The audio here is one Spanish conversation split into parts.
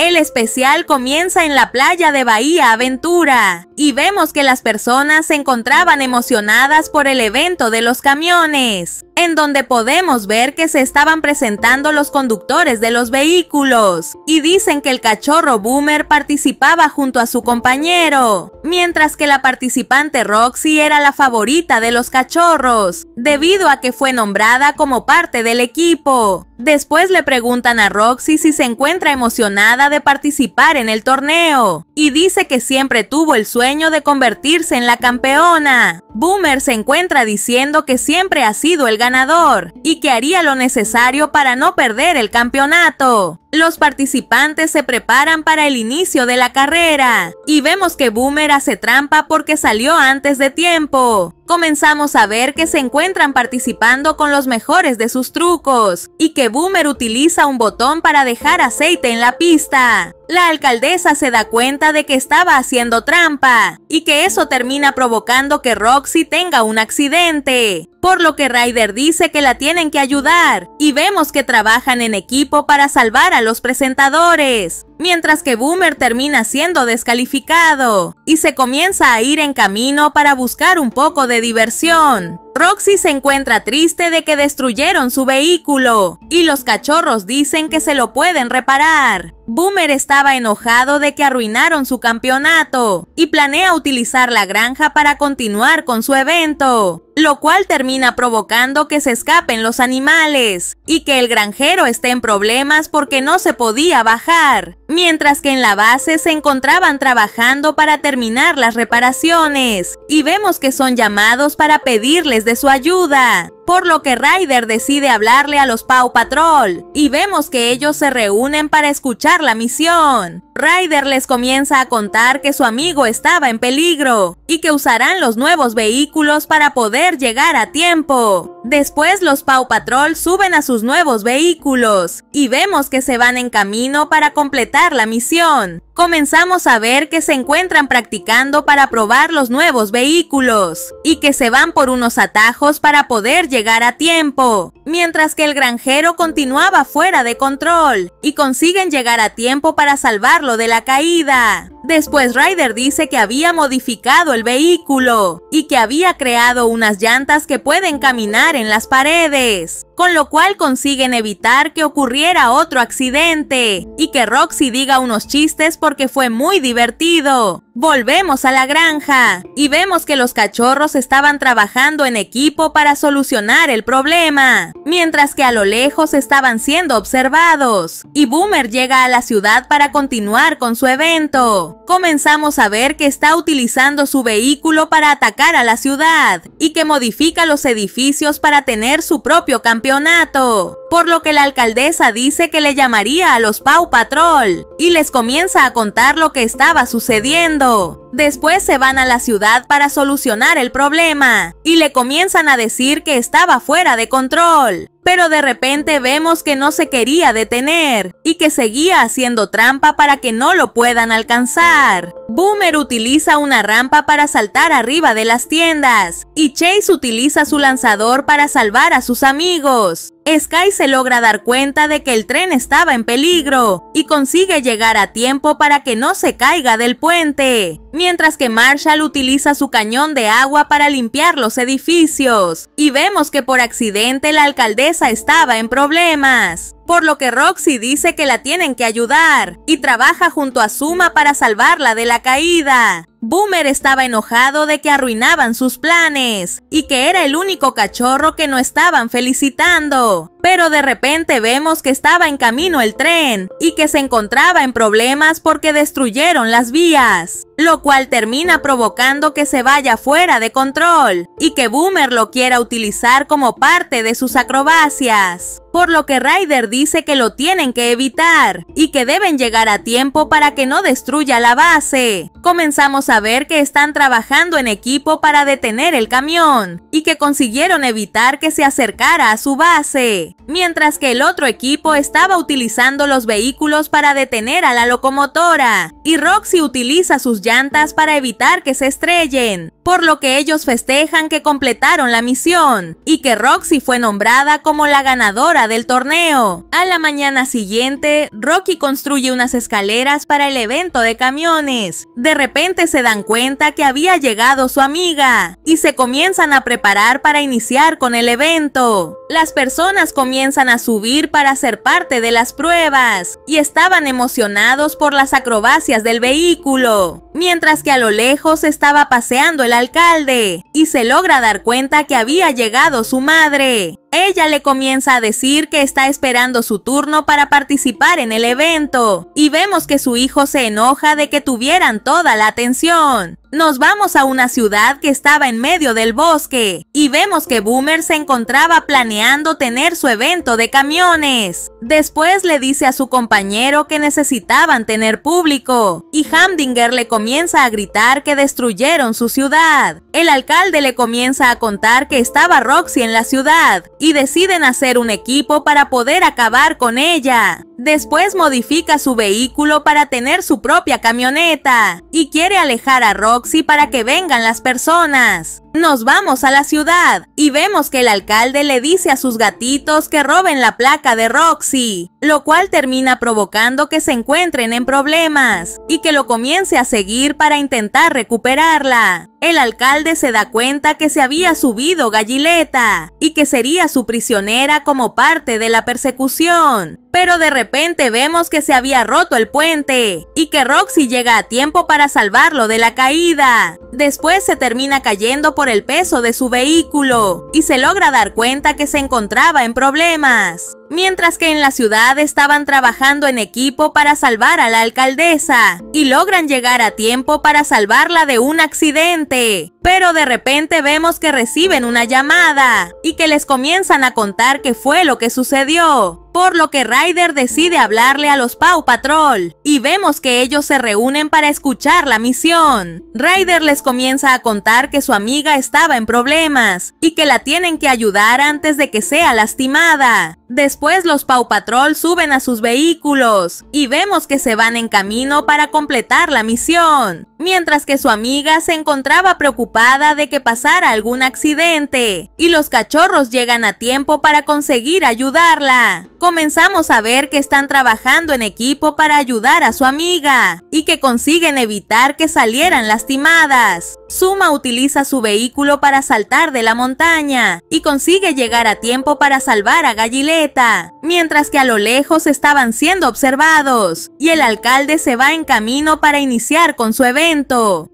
El especial comienza en la playa de Bahía Aventura y vemos que las personas se encontraban emocionadas por el evento de los camiones, en donde podemos ver que se estaban presentando los conductores de los vehículos y dicen que el cachorro Boomer participaba junto a su compañero, mientras que la participante Roxy era la favorita de los cachorros, debido a que fue nombrada como parte del equipo. Después le preguntan a Roxy si se encuentra emocionada de participar en el torneo y dice que siempre tuvo el sueño de convertirse en la campeona. Boomer se encuentra diciendo que siempre ha sido el ganador y que haría lo necesario para no perder el campeonato. Los participantes se preparan para el inicio de la carrera y vemos que Boomer hace trampa porque salió antes de tiempo. Comenzamos a ver que se encuentran participando con los mejores de sus trucos y que Boomer utiliza un botón para dejar aceite en la pista la alcaldesa se da cuenta de que estaba haciendo trampa y que eso termina provocando que Roxy tenga un accidente. Por lo que Ryder dice que la tienen que ayudar y vemos que trabajan en equipo para salvar a los presentadores mientras que Boomer termina siendo descalificado y se comienza a ir en camino para buscar un poco de diversión. Roxy se encuentra triste de que destruyeron su vehículo y los cachorros dicen que se lo pueden reparar. Boomer estaba enojado de que arruinaron su campeonato y planea utilizar la granja para continuar con su evento lo cual termina provocando que se escapen los animales y que el granjero esté en problemas porque no se podía bajar, mientras que en la base se encontraban trabajando para terminar las reparaciones y vemos que son llamados para pedirles de su ayuda por lo que Ryder decide hablarle a los Paw Patrol, y vemos que ellos se reúnen para escuchar la misión. Ryder les comienza a contar que su amigo estaba en peligro, y que usarán los nuevos vehículos para poder llegar a tiempo. Después los Paw Patrol suben a sus nuevos vehículos y vemos que se van en camino para completar la misión. Comenzamos a ver que se encuentran practicando para probar los nuevos vehículos y que se van por unos atajos para poder llegar a tiempo, mientras que el granjero continuaba fuera de control y consiguen llegar a tiempo para salvarlo de la caída. Después Ryder dice que había modificado el vehículo y que había creado unas llantas que pueden caminar en las paredes, con lo cual consiguen evitar que ocurriera otro accidente y que Roxy diga unos chistes porque fue muy divertido. Volvemos a la granja y vemos que los cachorros estaban trabajando en equipo para solucionar el problema, mientras que a lo lejos estaban siendo observados. Y Boomer llega a la ciudad para continuar con su evento. Comenzamos a ver que está utilizando su vehículo para atacar a la ciudad y que modifica los edificios para tener su propio campeonato por lo que la alcaldesa dice que le llamaría a los Pau Patrol y les comienza a contar lo que estaba sucediendo. Después se van a la ciudad para solucionar el problema y le comienzan a decir que estaba fuera de control. Pero de repente vemos que no se quería detener y que seguía haciendo trampa para que no lo puedan alcanzar. Boomer utiliza una rampa para saltar arriba de las tiendas y Chase utiliza su lanzador para salvar a sus amigos. Sky se logra dar cuenta de que el tren estaba en peligro y consigue llegar a tiempo para que no se caiga del puente, mientras que Marshall utiliza su cañón de agua para limpiar los edificios y vemos que por accidente la alcaldesa estaba en problemas por lo que Roxy dice que la tienen que ayudar y trabaja junto a Suma para salvarla de la caída. Boomer estaba enojado de que arruinaban sus planes y que era el único cachorro que no estaban felicitando. Pero de repente vemos que estaba en camino el tren y que se encontraba en problemas porque destruyeron las vías, lo cual termina provocando que se vaya fuera de control y que Boomer lo quiera utilizar como parte de sus acrobacias. Por lo que Ryder dice que lo tienen que evitar y que deben llegar a tiempo para que no destruya la base. Comenzamos saber que están trabajando en equipo para detener el camión y que consiguieron evitar que se acercara a su base, mientras que el otro equipo estaba utilizando los vehículos para detener a la locomotora y Roxy utiliza sus llantas para evitar que se estrellen por lo que ellos festejan que completaron la misión y que Roxy fue nombrada como la ganadora del torneo. A la mañana siguiente, Rocky construye unas escaleras para el evento de camiones. De repente se dan cuenta que había llegado su amiga y se comienzan a preparar para iniciar con el evento. Las personas comienzan a subir para ser parte de las pruebas y estaban emocionados por las acrobacias del vehículo mientras que a lo lejos estaba paseando el alcalde, y se logra dar cuenta que había llegado su madre. Ella le comienza a decir que está esperando su turno para participar en el evento, y vemos que su hijo se enoja de que tuvieran toda la atención. Nos vamos a una ciudad que estaba en medio del bosque, y vemos que Boomer se encontraba planeando tener su evento de camiones. Después le dice a su compañero que necesitaban tener público, y Hamdinger le comienza a gritar que destruyeron su ciudad. El alcalde le comienza a contar que estaba Roxy en la ciudad, y deciden hacer un equipo para poder acabar con ella. Después modifica su vehículo para tener su propia camioneta y quiere alejar a Roxy para que vengan las personas. Nos vamos a la ciudad y vemos que el alcalde le dice a sus gatitos que roben la placa de Roxy, lo cual termina provocando que se encuentren en problemas y que lo comience a seguir para intentar recuperarla. El alcalde se da cuenta que se había subido Gallileta y que sería su prisionera como parte de la persecución pero de repente vemos que se había roto el puente y que Roxy llega a tiempo para salvarlo de la caída. Después se termina cayendo por el peso de su vehículo y se logra dar cuenta que se encontraba en problemas mientras que en la ciudad estaban trabajando en equipo para salvar a la alcaldesa y logran llegar a tiempo para salvarla de un accidente. Pero de repente vemos que reciben una llamada y que les comienzan a contar qué fue lo que sucedió. Por lo que Ryder decide hablarle a los Paw Patrol y vemos que ellos se reúnen para escuchar la misión. Ryder les comienza a contar que su amiga estaba en problemas y que la tienen que ayudar antes de que sea lastimada. Después los Paw Patrol suben a sus vehículos y vemos que se van en camino para completar la misión mientras que su amiga se encontraba preocupada de que pasara algún accidente, y los cachorros llegan a tiempo para conseguir ayudarla. Comenzamos a ver que están trabajando en equipo para ayudar a su amiga, y que consiguen evitar que salieran lastimadas. Suma utiliza su vehículo para saltar de la montaña, y consigue llegar a tiempo para salvar a Gallileta, mientras que a lo lejos estaban siendo observados, y el alcalde se va en camino para iniciar con su evento.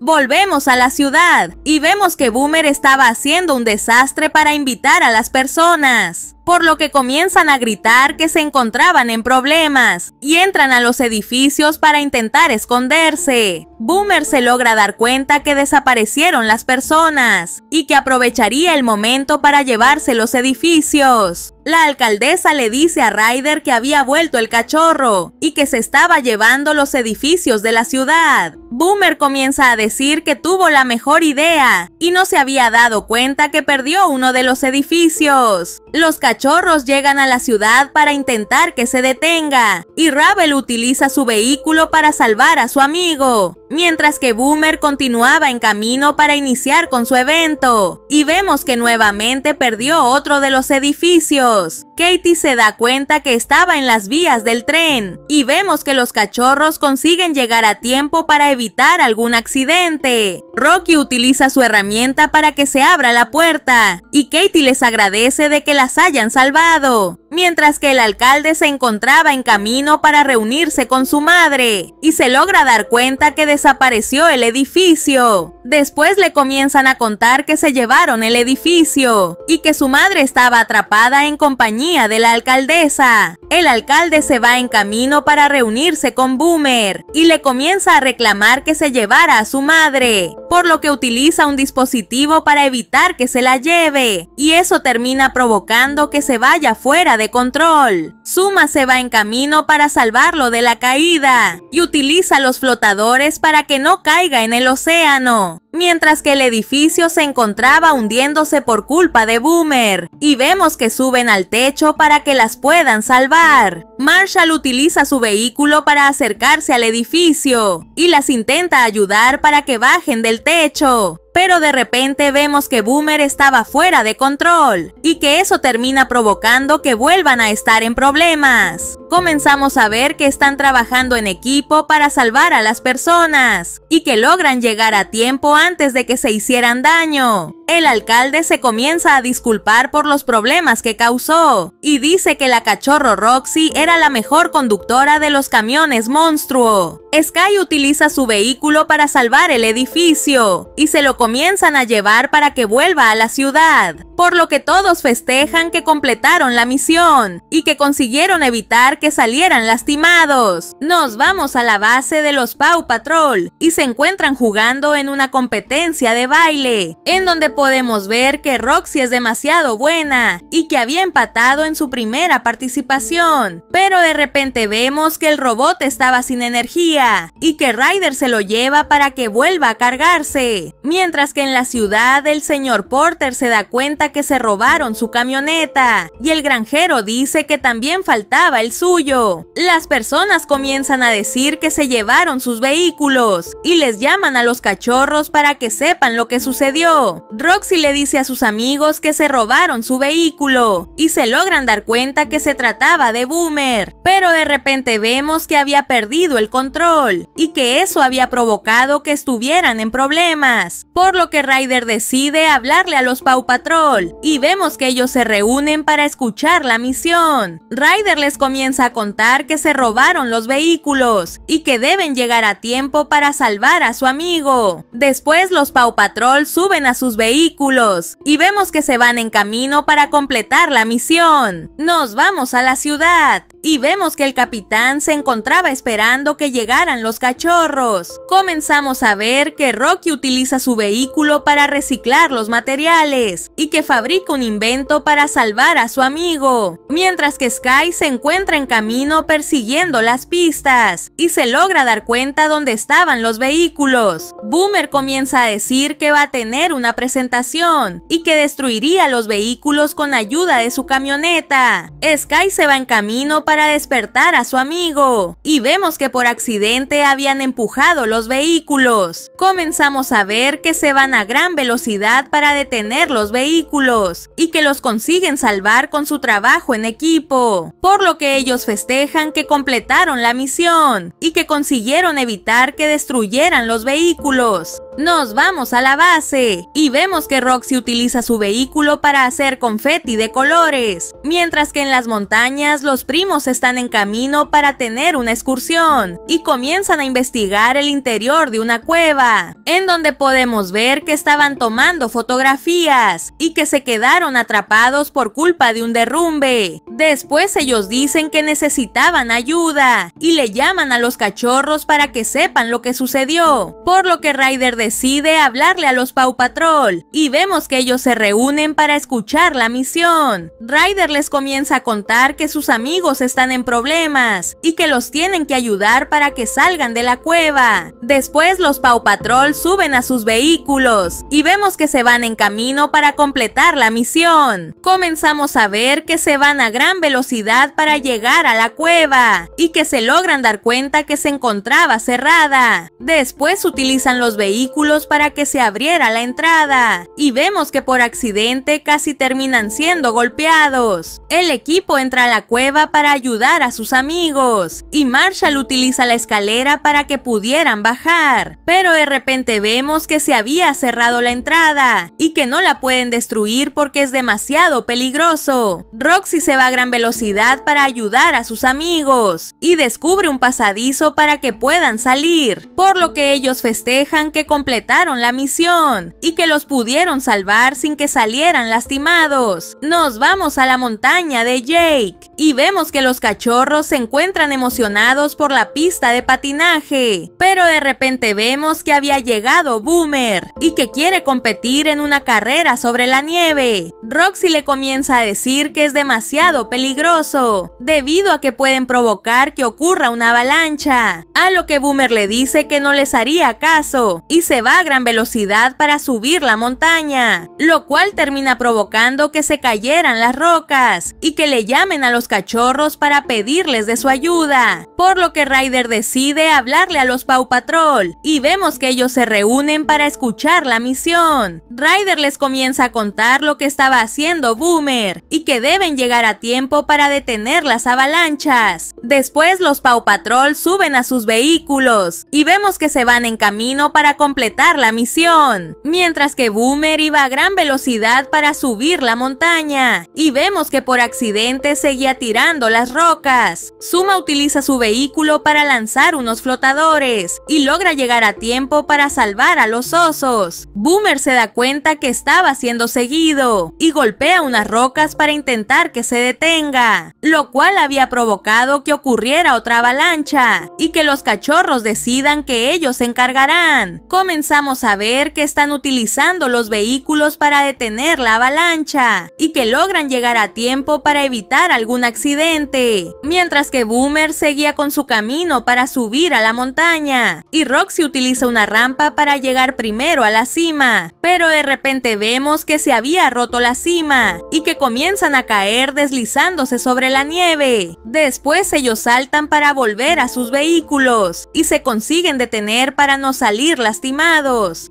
Volvemos a la ciudad y vemos que Boomer estaba haciendo un desastre para invitar a las personas por lo que comienzan a gritar que se encontraban en problemas y entran a los edificios para intentar esconderse. Boomer se logra dar cuenta que desaparecieron las personas y que aprovecharía el momento para llevarse los edificios. La alcaldesa le dice a Ryder que había vuelto el cachorro y que se estaba llevando los edificios de la ciudad. Boomer comienza a decir que tuvo la mejor idea y no se había dado cuenta que perdió uno de los edificios. Los cachorros llegan a la ciudad para intentar que se detenga y Ravel utiliza su vehículo para salvar a su amigo mientras que Boomer continuaba en camino para iniciar con su evento. Y vemos que nuevamente perdió otro de los edificios. Katie se da cuenta que estaba en las vías del tren y vemos que los cachorros consiguen llegar a tiempo para evitar algún accidente. Rocky utiliza su herramienta para que se abra la puerta y Katie les agradece de que las hayan salvado mientras que el alcalde se encontraba en camino para reunirse con su madre y se logra dar cuenta que desapareció el edificio. Después le comienzan a contar que se llevaron el edificio y que su madre estaba atrapada en compañía de la alcaldesa. El alcalde se va en camino para reunirse con Boomer y le comienza a reclamar que se llevara a su madre, por lo que utiliza un dispositivo para evitar que se la lleve, y eso termina provocando que se vaya fuera de control. Suma se va en camino para salvarlo de la caída, y utiliza los flotadores para que no caiga en el océano mientras que el edificio se encontraba hundiéndose por culpa de Boomer, y vemos que suben al techo para que las puedan salvar. Marshall utiliza su vehículo para acercarse al edificio, y las intenta ayudar para que bajen del techo pero de repente vemos que Boomer estaba fuera de control y que eso termina provocando que vuelvan a estar en problemas. Comenzamos a ver que están trabajando en equipo para salvar a las personas y que logran llegar a tiempo antes de que se hicieran daño. El alcalde se comienza a disculpar por los problemas que causó y dice que la cachorro Roxy era la mejor conductora de los camiones monstruo. Sky utiliza su vehículo para salvar el edificio y se lo comienzan a llevar para que vuelva a la ciudad, por lo que todos festejan que completaron la misión y que consiguieron evitar que salieran lastimados. Nos vamos a la base de los Pau Patrol y se encuentran jugando en una competencia de baile, en donde podemos ver que Roxy es demasiado buena y que había empatado en su primera participación, pero de repente vemos que el robot estaba sin energía y que Ryder se lo lleva para que vuelva a cargarse, mientras que en la ciudad el señor Porter se da cuenta que se robaron su camioneta y el granjero dice que también faltaba el suyo. Las personas comienzan a decir que se llevaron sus vehículos y les llaman a los cachorros para que sepan lo que sucedió. Roxy le dice a sus amigos que se robaron su vehículo y se logran dar cuenta que se trataba de Boomer, pero de repente vemos que había perdido el control y que eso había provocado que estuvieran en problemas por lo que Ryder decide hablarle a los Paw Patrol, y vemos que ellos se reúnen para escuchar la misión. Ryder les comienza a contar que se robaron los vehículos, y que deben llegar a tiempo para salvar a su amigo. Después los Paw Patrol suben a sus vehículos, y vemos que se van en camino para completar la misión. Nos vamos a la ciudad, y vemos que el capitán se encontraba esperando que llegaran los cachorros. Comenzamos a ver que Rocky utiliza su vehículo vehículo para reciclar los materiales y que fabrica un invento para salvar a su amigo, mientras que Sky se encuentra en camino persiguiendo las pistas y se logra dar cuenta dónde estaban los vehículos. Boomer comienza a decir que va a tener una presentación y que destruiría los vehículos con ayuda de su camioneta. Sky se va en camino para despertar a su amigo y vemos que por accidente habían empujado los vehículos. Comenzamos a ver que se van a gran velocidad para detener los vehículos y que los consiguen salvar con su trabajo en equipo, por lo que ellos festejan que completaron la misión y que consiguieron evitar que destruyeran los vehículos. Nos vamos a la base y vemos que Roxy utiliza su vehículo para hacer confeti de colores, mientras que en las montañas los primos están en camino para tener una excursión y comienzan a investigar el interior de una cueva, en donde podemos ver que estaban tomando fotografías y que se quedaron atrapados por culpa de un derrumbe. Después ellos dicen que necesitaban ayuda y le llaman a los cachorros para que sepan lo que sucedió, por lo que Ryder decide hablarle a los pau Patrol y vemos que ellos se reúnen para escuchar la misión. Ryder les comienza a contar que sus amigos están en problemas y que los tienen que ayudar para que salgan de la cueva. Después los pau Patrol suben a sus vehículos y vemos que se van en camino para completar la misión. Comenzamos a ver que se van a gran velocidad para llegar a la cueva y que se logran dar cuenta que se encontraba cerrada. Después utilizan los vehículos para que se abriera la entrada, y vemos que por accidente casi terminan siendo golpeados. El equipo entra a la cueva para ayudar a sus amigos, y Marshall utiliza la escalera para que pudieran bajar, pero de repente vemos que se había cerrado la entrada, y que no la pueden destruir porque es demasiado peligroso. Roxy se va a gran velocidad para ayudar a sus amigos, y descubre un pasadizo para que puedan salir, por lo que ellos festejan que con completaron la misión y que los pudieron salvar sin que salieran lastimados. Nos vamos a la montaña de Jake y vemos que los cachorros se encuentran emocionados por la pista de patinaje, pero de repente vemos que había llegado Boomer y que quiere competir en una carrera sobre la nieve. Roxy le comienza a decir que es demasiado peligroso, debido a que pueden provocar que ocurra una avalancha, a lo que Boomer le dice que no les haría caso y se va a gran velocidad para subir la montaña, lo cual termina provocando que se cayeran las rocas y que le llamen a los cachorros para pedirles de su ayuda, por lo que Ryder decide hablarle a los Pau Patrol y vemos que ellos se reúnen para escuchar la misión. Ryder les comienza a contar lo que estaba haciendo Boomer y que deben llegar a tiempo para detener las avalanchas. Después los Pau Patrol suben a sus vehículos y vemos que se van en camino para completar completar la misión, mientras que Boomer iba a gran velocidad para subir la montaña, y vemos que por accidente seguía tirando las rocas. Suma utiliza su vehículo para lanzar unos flotadores, y logra llegar a tiempo para salvar a los osos. Boomer se da cuenta que estaba siendo seguido, y golpea unas rocas para intentar que se detenga, lo cual había provocado que ocurriera otra avalancha, y que los cachorros decidan que ellos se encargarán comenzamos a ver que están utilizando los vehículos para detener la avalancha y que logran llegar a tiempo para evitar algún accidente, mientras que Boomer seguía con su camino para subir a la montaña y Roxy utiliza una rampa para llegar primero a la cima, pero de repente vemos que se había roto la cima y que comienzan a caer deslizándose sobre la nieve. Después ellos saltan para volver a sus vehículos y se consiguen detener para no salir lastimados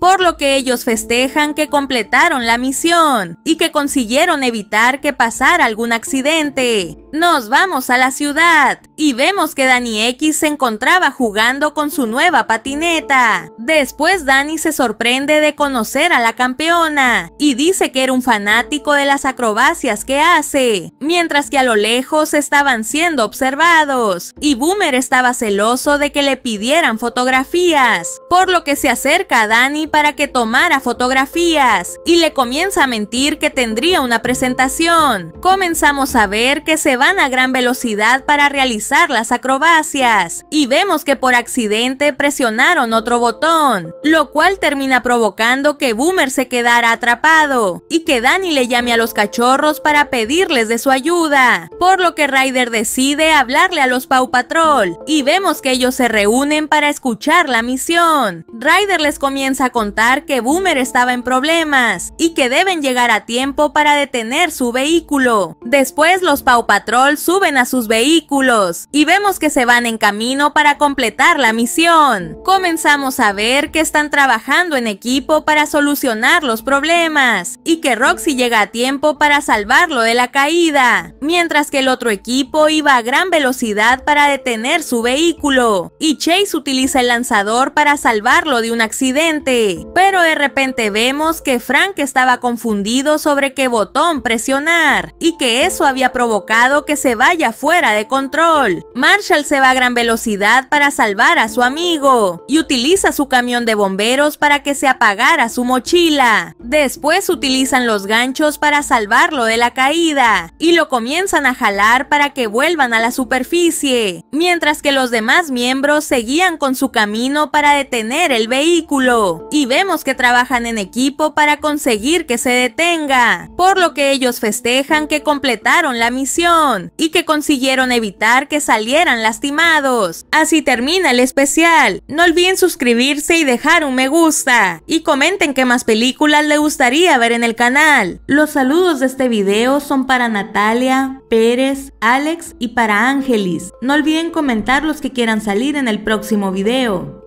por lo que ellos festejan que completaron la misión y que consiguieron evitar que pasara algún accidente. Nos vamos a la ciudad y vemos que Dani X se encontraba jugando con su nueva patineta. Después Dani se sorprende de conocer a la campeona y dice que era un fanático de las acrobacias que hace, mientras que a lo lejos estaban siendo observados y Boomer estaba celoso de que le pidieran fotografías, por lo que se acerca a Dani para que tomara fotografías y le comienza a mentir que tendría una presentación. Comenzamos a ver que se va a gran velocidad para realizar las acrobacias y vemos que por accidente presionaron otro botón, lo cual termina provocando que Boomer se quedara atrapado y que Danny le llame a los cachorros para pedirles de su ayuda, por lo que Ryder decide hablarle a los Paw Patrol y vemos que ellos se reúnen para escuchar la misión. Ryder les comienza a contar que Boomer estaba en problemas y que deben llegar a tiempo para detener su vehículo. Después los Paw Patrol suben a sus vehículos y vemos que se van en camino para completar la misión. Comenzamos a ver que están trabajando en equipo para solucionar los problemas y que Roxy llega a tiempo para salvarlo de la caída, mientras que el otro equipo iba a gran velocidad para detener su vehículo y Chase utiliza el lanzador para salvarlo de un accidente, pero de repente vemos que Frank estaba confundido sobre qué botón presionar y que eso había provocado que se vaya fuera de control. Marshall se va a gran velocidad para salvar a su amigo y utiliza su camión de bomberos para que se apagara su mochila. Después utilizan los ganchos para salvarlo de la caída y lo comienzan a jalar para que vuelvan a la superficie, mientras que los demás miembros seguían con su camino para detener el vehículo. Y vemos que trabajan en equipo para conseguir que se detenga, por lo que ellos festejan que completaron la misión y que consiguieron evitar que salieran lastimados. Así termina el especial. No olviden suscribirse y dejar un me gusta. Y comenten qué más películas le gustaría ver en el canal. Los saludos de este video son para Natalia, Pérez, Alex y para Ángelis. No olviden comentar los que quieran salir en el próximo video.